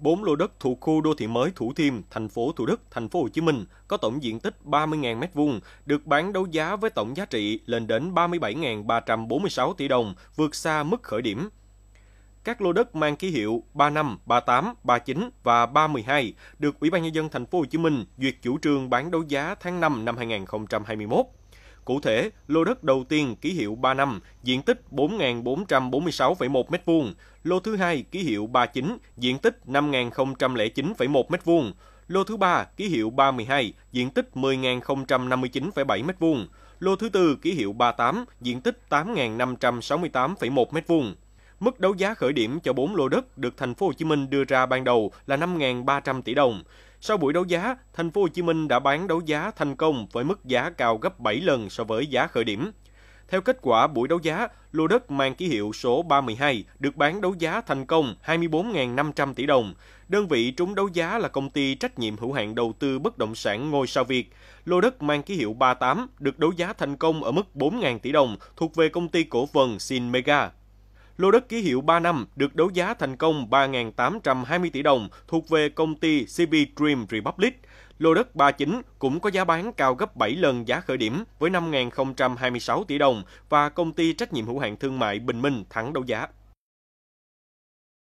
4 lô đất thuộc khu đô thị mới Thủ Thiêm, thành phố Thủ Đức, thành phố Hồ Chí Minh có tổng diện tích 30.000 m2 được bán đấu giá với tổng giá trị lên đến 37.346 tỷ đồng, vượt xa mức khởi điểm. Các lô đất mang ký hiệu 35, 38, 39 và 312 được Ủy ban nhân dân thành phố Hồ Chí Minh duyệt chủ trương bán đấu giá tháng 5 năm 2021. Cụ thể, lô đất đầu tiên ký hiệu 3 năm, diện tích 4.446,1 m2, lô thứ hai ký hiệu 39, diện tích 5.009,1 m2, lô thứ ba ký hiệu 32, diện tích 10.059,7 m2, lô thứ tư ký hiệu 38, diện tích 8.568,1 m2. Mức đấu giá khởi điểm cho 4 lô đất được thành phố Hồ Chí Minh đưa ra ban đầu là 5.300 tỷ đồng. Sau buổi đấu giá, thành phố Hồ Chí Minh đã bán đấu giá thành công với mức giá cao gấp 7 lần so với giá khởi điểm. Theo kết quả buổi đấu giá, lô đất mang ký hiệu số 32 được bán đấu giá thành công 24.500 tỷ đồng. Đơn vị trúng đấu giá là công ty trách nhiệm hữu hạn đầu tư bất động sản Ngôi Sao Việt. Lô đất mang ký hiệu 38 được đấu giá thành công ở mức 4.000 tỷ đồng thuộc về công ty cổ phần Sin Mega. Lô đất ký hiệu 3 năm được đấu giá thành công 3.820 tỷ đồng thuộc về công ty CB Dream Republic. Lô đất 39 cũng có giá bán cao gấp 7 lần giá khởi điểm với 5.026 tỷ đồng và công ty trách nhiệm hữu hạn thương mại Bình Minh thắng đấu giá.